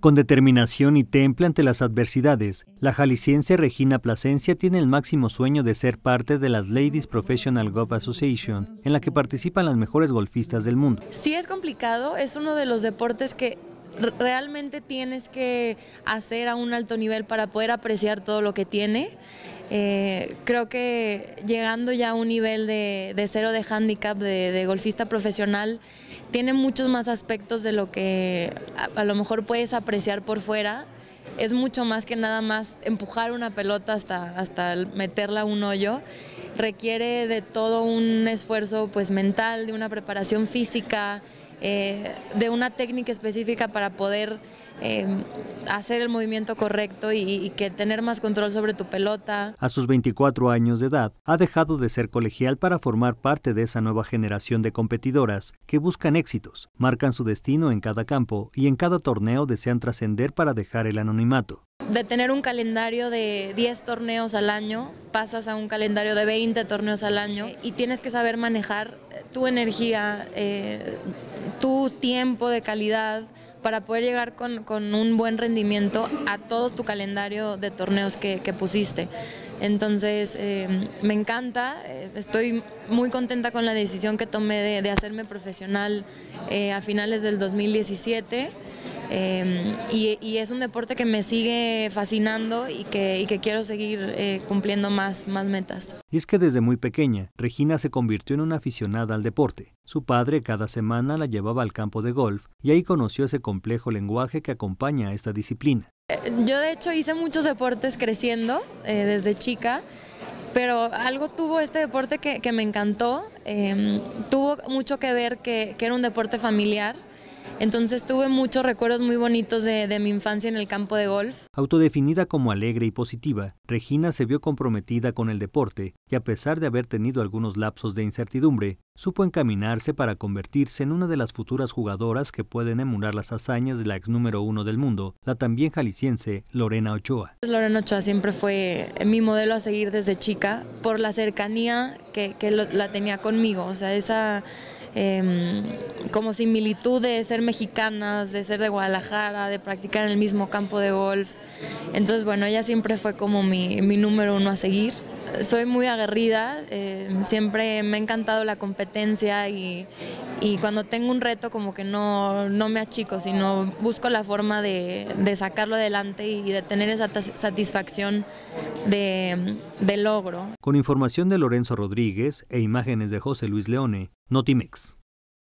Con determinación y temple ante las adversidades, la jalisciense Regina Plasencia tiene el máximo sueño de ser parte de las Ladies Professional Golf Association, en la que participan las mejores golfistas del mundo. Si es complicado, es uno de los deportes que realmente tienes que hacer a un alto nivel para poder apreciar todo lo que tiene. Eh, creo que llegando ya a un nivel de, cero de handicap de, golfista profesional, tiene muchos más aspectos de lo que a, lo mejor puedes apreciar por fuera es mucho más que nada más empujar una pelota hasta, hasta meterla a un hoyo. Requiere de todo un esfuerzo pues, mental, de una preparación física, eh, de una técnica específica para poder eh, hacer el movimiento correcto y, que tener más control sobre tu pelota. A sus 24 años de edad, ha dejado de ser colegial para formar parte de esa nueva generación de competidoras que buscan éxitos, marcan su destino en cada campo y en cada torneo desean trascender para dejar el anonimato. De tener un calendario de 10 torneos al año, pasas a un calendario de 20 torneos al año y tienes que saber manejar tu energía, eh, tu tiempo de calidad para poder llegar con, un buen rendimiento a todo tu calendario de torneos que, pusiste. Entonces, eh, me encanta, eh, estoy muy contenta con la decisión que tomé de, hacerme profesional a finales del 2017 Em, y, es un deporte que me sigue fascinando y que, quiero seguir eh, cumpliendo más, metas. Y es que desde muy pequeña, Regina se convirtió en una aficionada al deporte. Su padre cada semana la llevaba al campo de golf y ahí conoció ese complejo lenguaje que acompaña a esta disciplina. Eh, yo de hecho hice muchos deportes creciendo eh, desde chica, pero algo tuvo este deporte que, me encantó. Em, tuvo mucho que ver que, era un deporte familiar, entonces tuve muchos recuerdos muy bonitos de, mi infancia en el campo de golf. Autodefinida como alegre y positiva, Regina se vio comprometida con el deporte y a pesar de haber tenido algunos lapsos de incertidumbre, supo encaminarse para convertirse en una de las futuras jugadoras que pueden emular las hazañas de la ex número uno del mundo, la también jalisciense Lorena Ochoa. Lorena Ochoa siempre fue mi modelo a seguir desde chica por la cercanía que, la tenía conmigo, o sea, esa Em, como similitud de ser mexicanas, de ser de Guadalajara, de practicar en el mismo campo de golf. Entonces, bueno, ella siempre fue como mi, mi número uno a seguir soy muy aguerrida, eh, siempre me ha encantado la competencia y, cuando tengo un reto como que no, me achico, sino busco la forma de, sacarlo adelante y de tener esa satisfacción de, de logro. Con información de Lorenzo Rodríguez e imágenes de José Luis Leone, Notimex.